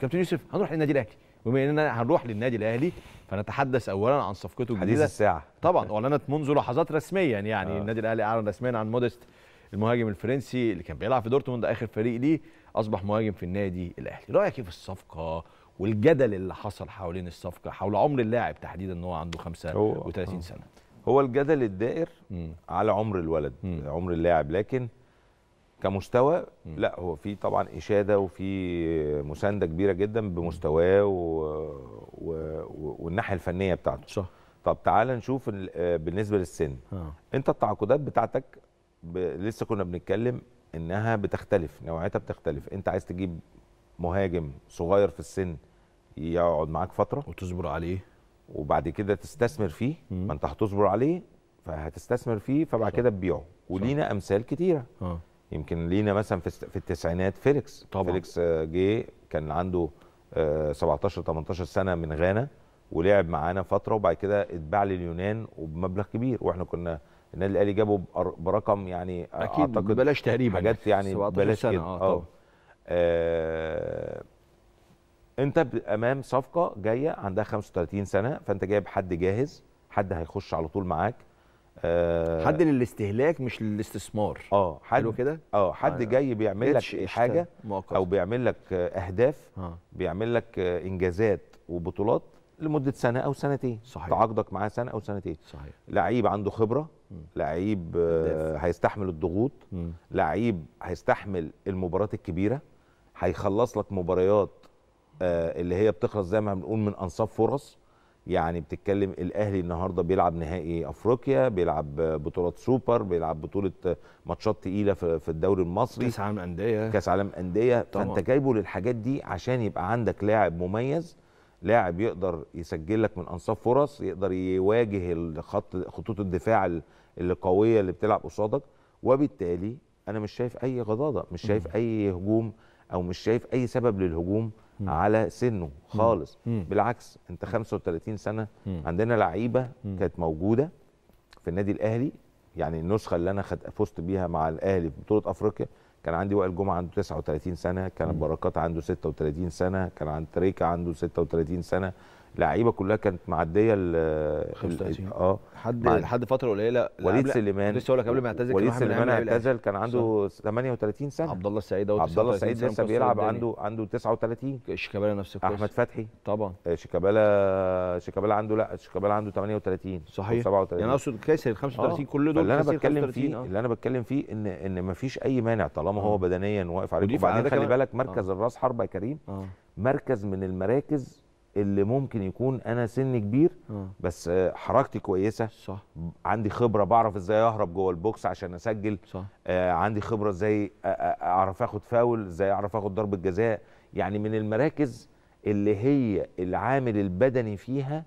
كابتن يوسف هنروح للنادي الاهلي بما اننا هنروح للنادي الاهلي فنتحدث اولا عن صفقته الجديده حديث الساعه طبعا اعلنت منذ لحظات رسميا يعني آه. النادي الاهلي اعلن رسميا عن مودست المهاجم الفرنسي اللي كان بيلعب في دورتموند اخر فريق ليه اصبح مهاجم في النادي الاهلي رايك ايه في الصفقه والجدل اللي حصل حوالين الصفقه حول عمر اللاعب تحديدا ان هو عنده 35 آه. سنه هو الجدل الدائر م. على عمر الولد م. عمر اللاعب لكن كمستوى لا هو في طبعا اشاده وفي مسانده كبيره جدا بمستواه و... و... والناحيه الفنيه بتاعته صح طب تعال نشوف آه، بالنسبه للسن آه. انت التعاقدات بتاعتك ب... لسه كنا بنتكلم انها بتختلف نوعيتها بتختلف انت عايز تجيب مهاجم صغير في السن يقعد معاك فتره وتصبر عليه وبعد كده تستثمر فيه ما انت هتصبر عليه فهتستثمر فيه فبعد كده تبيعه ولينا امثال كتيره آه. يمكن لينا مثلا في التسعينات فيليكس طبعا فيليكس آه، جه كان عنده 17 آه، 18 سنه من غانا ولعب معانا فتره وبعد كده اتباع لليونان وبمبلغ كبير واحنا كنا النادي الاهلي جابه برقم يعني اكيد اعتقد ببلاش تقريبا حاجات يعني ببلاش كده اه آه, آه، انت امام صفقه جايه عندها 35 سنه فانت جايب حد جاهز حد هيخش على طول معاك آه حد للاستهلاك مش للاستثمار اه حلو كده اه, آه، حد آه جاي بيعمل لك حاجه مؤقت. او بيعمل لك اهداف آه. بيعمل لك انجازات وبطولات لمده سنه او سنتين صحيح تعاقدك معاه سنه او سنتين صحيح لعيب عنده خبره لعيب آه هيستحمل الضغوط لعيب هيستحمل المباريات الكبيره هيخلص لك مباريات آه اللي هي بتخلص زي ما بنقول من انصاف فرص يعني بتتكلم الاهلي النهارده بيلعب نهائي افريقيا بيلعب بطولات سوبر بيلعب بطوله ماتشات تقيله في الدوري المصري كاس عالم انديه كاس عالم انديه فانت جايبه للحاجات دي عشان يبقى عندك لاعب مميز لاعب يقدر يسجل لك من انصاف فرص يقدر يواجه الخط خطوط الدفاع القويه اللي بتلعب قصادك وبالتالي انا مش شايف اي غضاضه مش شايف اي هجوم او مش شايف اي سبب للهجوم مم. على سنه خالص مم. بالعكس انت 35 سنه مم. عندنا لعيبه كانت موجوده في النادي الاهلي يعني النسخه اللي انا خد فزت بيها مع الاهلي في بطوله افريقيا كان عندي وائل جمعه عنده 39 سنه كان بركات عنده 36 سنه كان عند تريكه عنده 36 سنه لعيبه كلها كانت معديه ال 35 اه لحد لحد فتره قليله وليد سليمان لسه اقول لك قبل ما يعتزل وليد سليمان اعتزل كان عنده 38 سنه عبد الله السعيد عبد الله السعيد لسه بيلعب عنده عنده 39 شيكابالا نفس القصه احمد فتحي طبعا آه، شيكابالا شيكابالا عنده لا شيكابالا عنده 38 صحيح 37 يعني اقصد كاسر 35 آه، كل دول اللي انا بتكلم فيه آه. اللي انا بتكلم فيه ان ان ما فيش اي مانع طالما هو بدنيا واقف عليه وبعدين خلي بالك مركز الراس حربه يا كريم مركز من المراكز اللي ممكن يكون انا سن كبير آه. بس حركتي كويسه صح عندي خبره بعرف ازاي اهرب جوه البوكس عشان اسجل صح آه عندي خبره ازاي اعرف اخد فاول ازاي اعرف اخد ضربه جزاء يعني من المراكز اللي هي العامل البدني فيها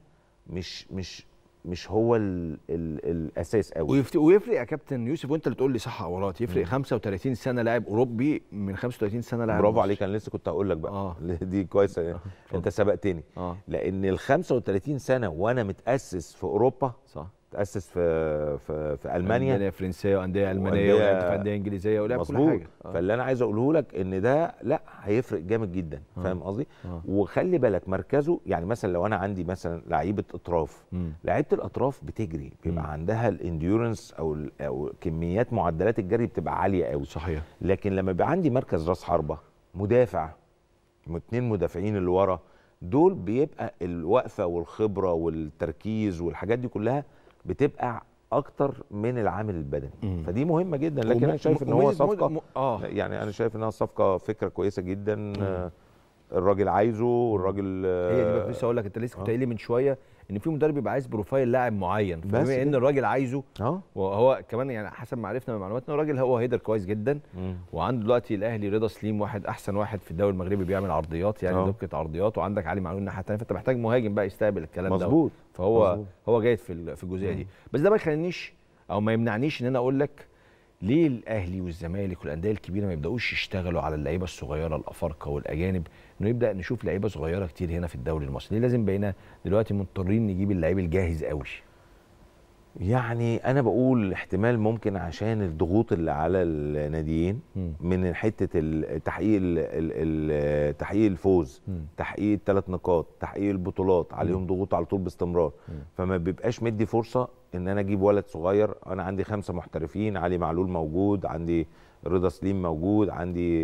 مش مش مش هو الـ الـ الاساس قوي ويفرق يا كابتن يوسف وانت اللي تقول لي صح او غلط يفرق 35 سنه لاعب اوروبي من 35 سنه لاعب برافو عليك انا لسه كنت هقول لك بقى آه. دي كويسه آه. انت سبقتني آه. لان ال 35 سنه وانا متاسس في اوروبا صح تاسس في في, في المانيا انديه فرنسيه وانديه المانيه ولعبت في انديه انجليزيه ولعبت كل حاجه آه. فاللي انا عايز اقوله لك ان ده لا هيفرق جامد جدا آه. فاهم قصدي آه. وخلي بالك مركزه يعني مثلا لو انا عندي مثلا لعيبه اطراف لعيبه الاطراف بتجري بيبقى عندها الانديورنس او, أو كميات معدلات الجري بتبقى عاليه قوي صحيح لكن لما بيبقى عندي مركز راس حربه مدافع اثنين مدافعين اللي ورا دول بيبقى الوقفه والخبره والتركيز والحاجات دي كلها بتبقى اكتر من العامل البدني مم. فدي مهمه جدا لكن انا شايف ان هو صفقه آه. يعني انا شايف انها صفقه فكره كويسه جدا مم. الراجل عايزه والراجل هي دي بس آه، لسه اقول لك انت لسه كنت آه. قايل لي من شويه ان في مدرب بيبقى عايز بروفايل لاعب معين بما ان الراجل عايزه اه وهو كمان يعني حسب ما عرفنا من معلوماتنا الراجل هو هيدر كويس جدا مم. وعنده دلوقتي الاهلي رضا سليم واحد احسن واحد في الدوري المغربي بيعمل عرضيات يعني دكه آه. عرضيات وعندك علي معلول الناحيه الثانيه فانت محتاج مهاجم بقى يستقبل الكلام ده مظبوط فهو مزبوط. هو جيد في في الجزئيه دي بس ده ما يخلينيش او ما يمنعنيش ان انا اقول لك ليه الاهلي والزمالك والانديه الكبيره ما يبداوش يشتغلوا على اللعيبه الصغيره الافارقه والاجانب انه يبدا نشوف لعيبه صغيره كتير هنا في الدوري المصري ليه لازم بقينا دلوقتي مضطرين نجيب اللعيب الجاهز قوي يعني انا بقول احتمال ممكن عشان الضغوط اللي على الناديين من حته تحقيق تحقيق الفوز تحقيق الثلاث نقاط تحقيق البطولات عليهم ضغوط على طول باستمرار فما بيبقاش مدي فرصه ان انا اجيب ولد صغير انا عندي خمسه محترفين علي معلول موجود عندي رضا سليم موجود عندي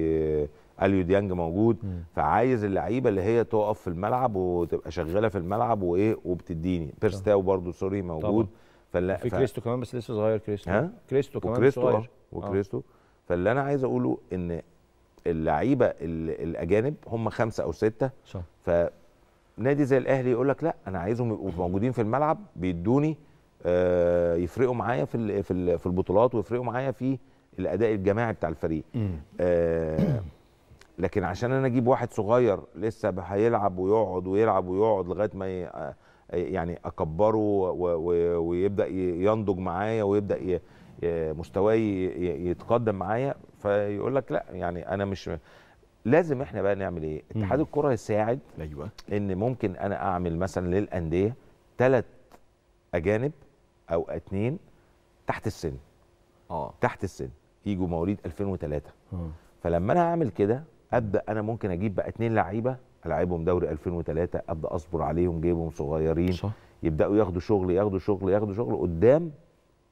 اليو ديانج موجود فعايز اللعيبه اللي هي تقف في الملعب وتبقى شغاله في الملعب وايه وبتديني بيرستاو برضو سوري موجود طبعا. فلا في ف... كريستو كمان بس لسه صغير كريستو ها؟ كريستو كمان وكريستو صغير آه. وكريستو آه. فاللي انا عايز اقوله ان اللعيبه الاجانب هم خمسه او سته صح فنادي زي الاهلي يقول لك لا انا عايزهم يبقوا موجودين في الملعب بيدوني آه يفرقوا معايا في في في البطولات ويفرقوا معايا في الاداء الجماعي بتاع الفريق آه لكن عشان انا اجيب واحد صغير لسه هيلعب ويقعد ويلعب ويقعد لغايه ما آه، يعني اكبره ويبدا ينضج معايا ويبدا مستواي يتقدم معايا فيقول لك لا يعني انا مش لازم احنا بقى نعمل ايه؟ اتحاد الكره يساعد ايوه ان ممكن انا اعمل مثلا للانديه ثلاث اجانب او اثنين تحت السن اه تحت السن يجوا مواليد 2003 م. آه. فلما انا اعمل كده ابدا انا ممكن اجيب بقى اثنين لعيبه لعبهم دوري 2003 ابدا اصبر عليهم جيبهم صغيرين صح. يبداوا ياخدوا شغل ياخدوا شغل ياخدوا شغل قدام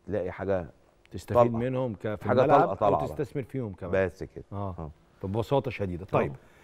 تلاقي حاجه تستفيد طلع. منهم كفي حاجه طلعه طلعه تستثمر فيهم كمان بس كده اه, آه. ببساطه شديده طيب أوه.